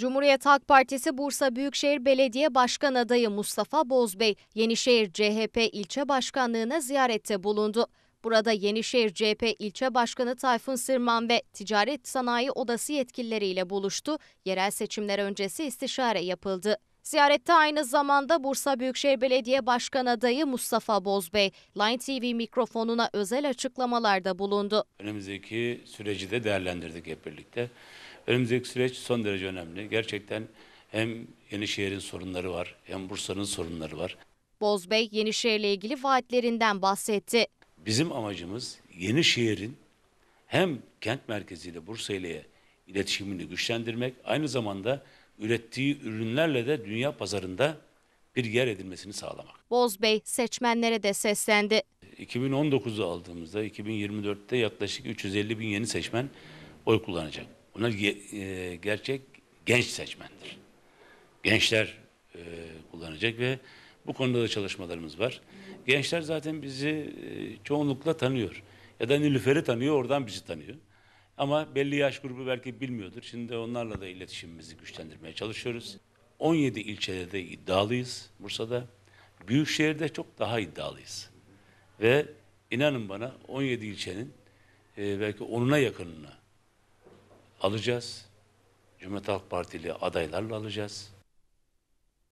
Cumhuriyet Halk Partisi Bursa Büyükşehir Belediye Başkan adayı Mustafa Bozbey, Yenişehir CHP ilçe başkanlığına ziyarette bulundu. Burada Yenişehir CHP ilçe başkanı Tayfun Sırman ve Ticaret Sanayi Odası yetkilileriyle buluştu. Yerel seçimler öncesi istişare yapıldı. Ziyarette aynı zamanda Bursa Büyükşehir Belediye Başkan adayı Mustafa Bozbey, Line TV mikrofonuna özel açıklamalarda bulundu. Önümüzdeki süreci de değerlendirdik hep birlikte Önümüzdeki süreç son derece önemli. Gerçekten hem Yenişehir'in sorunları var hem Bursa'nın sorunları var. Bozbey Yenişehir'le ilgili vaatlerinden bahsetti. Bizim amacımız Yenişehir'in hem kent merkeziyle Bursa ile iletişimini güçlendirmek, aynı zamanda ürettiği ürünlerle de dünya pazarında bir yer edilmesini sağlamak. Bozbey seçmenlere de seslendi. 2019'u aldığımızda 2024'te yaklaşık 350 bin yeni seçmen oy kullanacak. Bunlar e, gerçek genç seçmendir. Gençler e, kullanacak ve bu konuda da çalışmalarımız var. Gençler zaten bizi e, çoğunlukla tanıyor. Ya da Nilüfer'i tanıyor, oradan bizi tanıyor. Ama belli yaş grubu belki bilmiyordur. Şimdi onlarla da iletişimimizi güçlendirmeye çalışıyoruz. 17 ilçede de iddialıyız Bursa'da. Büyükşehir'de çok daha iddialıyız. Ve inanın bana 17 ilçenin e, belki onuna yakınına alacağız. Cumhuriyet Halk Partili adaylarla alacağız.